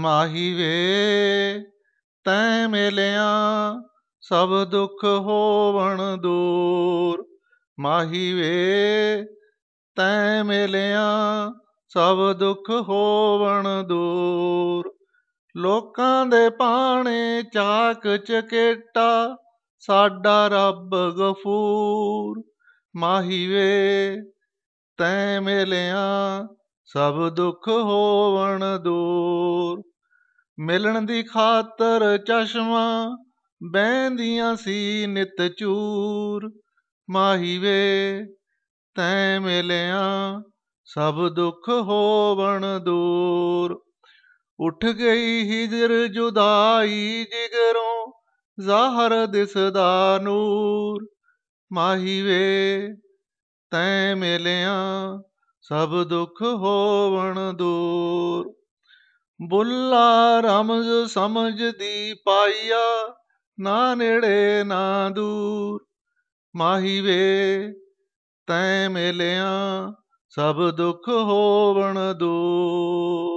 ਮਾਹੀ ਵੇ ਤੈ ਮਿਲਿਆ ਸਭ ਦੁੱਖ ਹੋਵਣ ਦੂਰ ਮਾਹੀ ਵੇ ਤੈ ਮਿਲਿਆ ਸਭ ਦੁੱਖ ਹੋਵਣ ਦੂਰ ਲੋਕਾਂ ਦੇ ਪਾਣੇ ਚਾਕ ਚਕੇਟਾ ਸਾਡਾ ਰੱਬ ਗਫੂਰ ਮਾਹੀ ਵੇ ਤੈ ਮਿਲਿਆ ਸਭ ਦੁੱਖ ਹੋਵਣ ਦੂਰ ਮਿਲਣ ਦੀ ਖਾਤਰ ਚਸ਼ਮਾ ਬੈਂਦੀਆਂ ਸੀ ਨਿਤ ਚੂਰ ਮਾਹੀ ਵੇ ਤੈ ਮਿਲਿਆ ਸਭ ਦੁੱਖ ਹੋਵਣ ਦੂਰ ਉੱਠ ਗਈ ਹਿਜਰ ਜੁਦਾਈ ਜਿਗਰੋਂ ਜ਼ਾਹਰ ਦਿਸਦਾ ਨੂਰ ਮਾਹੀ ਵੇ ਤੈ ਮਿਲਿਆ ਸਭ ਦੁੱਖ ਹੋਵਣ ਦੂਰ ਬੁੱਲਾ ਰਮਜ ਦੀ ਪਾਈਆ ਨਾ ਨੇੜੇ ਨਾ ਦੂਰ ਮਾਹੀ ਵੇ ਤੈ ਮਿਲਿਆ ਸਭ ਦੁੱਖ ਹੋਵਣ ਦੂਰ